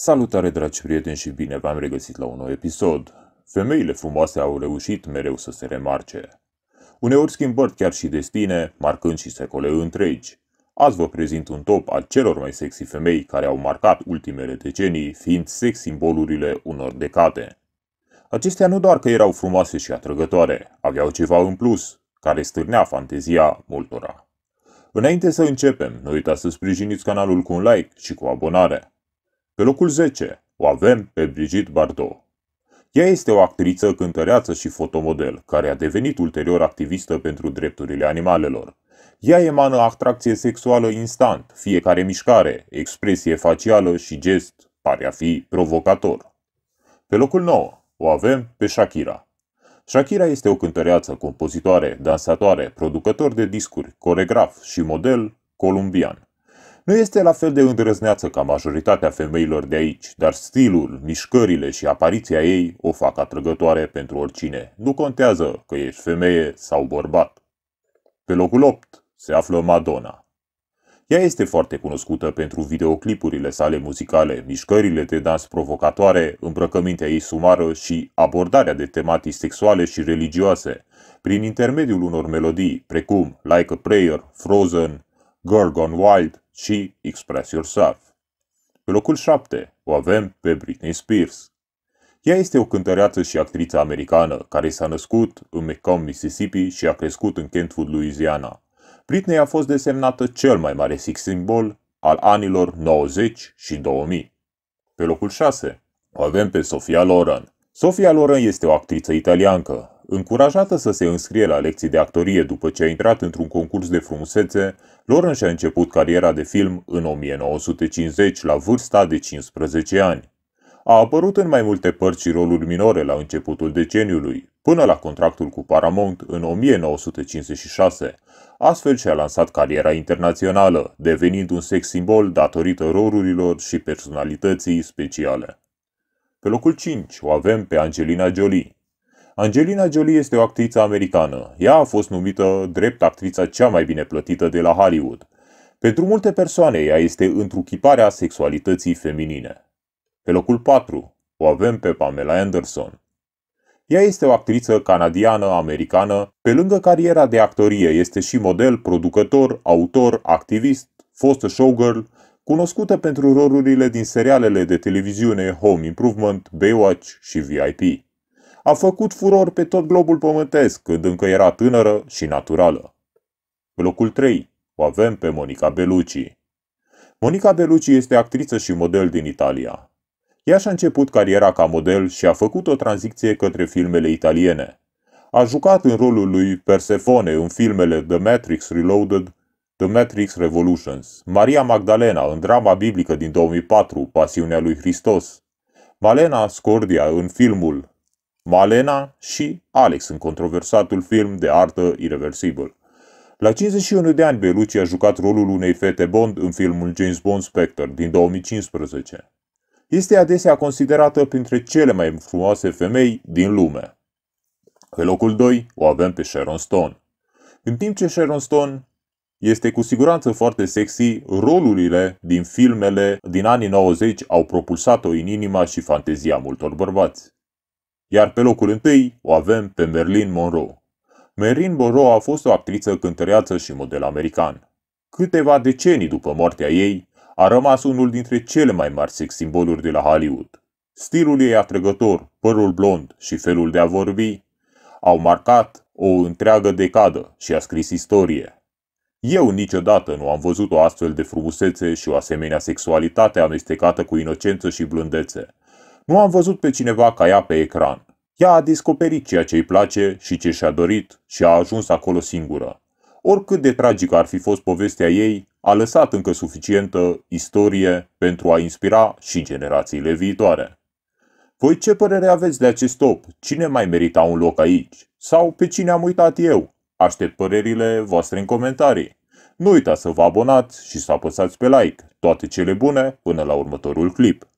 Salutare dragi prieteni și bine v-am regăsit la un nou episod. Femeile frumoase au reușit mereu să se remarce. Uneori schimbări chiar și destine, marcând și secole întregi. Azi vă prezint un top al celor mai sexy femei care au marcat ultimele decenii, fiind sex simbolurile unor decade. Acestea nu doar că erau frumoase și atrăgătoare, aveau ceva în plus, care stârnea fantezia multora. Înainte să începem, nu uitați să sprijiniți canalul cu un like și cu abonare. Pe locul 10 o avem pe Brigitte Bardot. Ea este o actriță, cântăreață și fotomodel, care a devenit ulterior activistă pentru drepturile animalelor. Ea emană atracție sexuală instant, fiecare mișcare, expresie facială și gest pare a fi provocator. Pe locul 9 o avem pe Shakira. Shakira este o cântăreață, compozitoare, dansatoare, producător de discuri, coregraf și model columbian. Nu este la fel de îndrăzneață ca majoritatea femeilor de aici, dar stilul, mișcările și apariția ei o fac atrăgătoare pentru oricine. Nu contează că ești femeie sau bărbat. Pe locul 8 se află Madonna. Ea este foarte cunoscută pentru videoclipurile sale muzicale, mișcările de dans provocatoare, îmbrăcămintea ei sumară și abordarea de tematici sexuale și religioase, prin intermediul unor melodii, precum Like a Prayer, Frozen, Girl Gone Wild și Express Yourself. Pe locul 7 o avem pe Britney Spears. Ea este o cântăreață și actriță americană care s-a născut în Macomb, Mississippi și a crescut în Kentwood, Louisiana. Britney a fost desemnată cel mai mare sex simbol al anilor 90 și 2000. Pe locul 6 o avem pe Sofia Loren. Sofia Loren este o actriță italiancă, Încurajată să se înscrie la lecții de actorie după ce a intrat într-un concurs de frumusețe, Lauren și-a început cariera de film în 1950, la vârsta de 15 ani. A apărut în mai multe părți și roluri minore la începutul deceniului, până la contractul cu Paramount în 1956. Astfel și-a lansat cariera internațională, devenind un sex simbol datorită rolurilor și personalității speciale. Pe locul 5 o avem pe Angelina Jolie. Angelina Jolie este o actriță americană. Ea a fost numită drept actrița cea mai bine plătită de la Hollywood. Pentru multe persoane, ea este întruchiparea sexualității feminine. Pe locul 4 o avem pe Pamela Anderson. Ea este o actriță canadiană-americană, pe lângă cariera de actorie este și model, producător, autor, activist, fost showgirl, cunoscută pentru rolurile din serialele de televiziune Home Improvement, Baywatch și VIP a făcut furor pe tot globul pământesc când încă era tânără și naturală. În locul 3 o avem pe Monica Bellucci. Monica Bellucci este actriță și model din Italia. Ea și-a început cariera ca model și a făcut o tranziție către filmele italiene. A jucat în rolul lui Persefone în filmele The Matrix Reloaded, The Matrix Revolutions, Maria Magdalena în drama biblică din 2004, Pasiunea lui Hristos, Malena Scordia în filmul Malena și Alex în controversatul film de artă Irreversibil. La 51 de ani, Belucci a jucat rolul unei fete Bond în filmul James Bond Spectre din 2015. Este adesea considerată printre cele mai frumoase femei din lume. Pe locul 2 o avem pe Sharon Stone. În timp ce Sharon Stone este cu siguranță foarte sexy, rolurile din filmele din anii 90 au propulsat-o în inima și fantezia multor bărbați. Iar pe locul întâi o avem pe Merlin Monroe. Merlin Monroe a fost o actriță cântăreață și model american. Câteva decenii după moartea ei, a rămas unul dintre cele mai mari sex simboluri de la Hollywood. Stilul ei atrăgător, părul blond și felul de a vorbi au marcat o întreagă decadă și a scris istorie. Eu niciodată nu am văzut o astfel de frumusețe și o asemenea sexualitate amestecată cu inocență și blândețe. Nu am văzut pe cineva ca ea pe ecran. Ea a descoperit ceea ce îi place și ce și-a dorit și a ajuns acolo singură. Oricât de tragică ar fi fost povestea ei, a lăsat încă suficientă istorie pentru a inspira și generațiile viitoare. Voi ce părere aveți de acest top? Cine mai merita un loc aici? Sau pe cine am uitat eu? Aștept părerile voastre în comentarii. Nu uitați să vă abonați și să apăsați pe like. Toate cele bune până la următorul clip.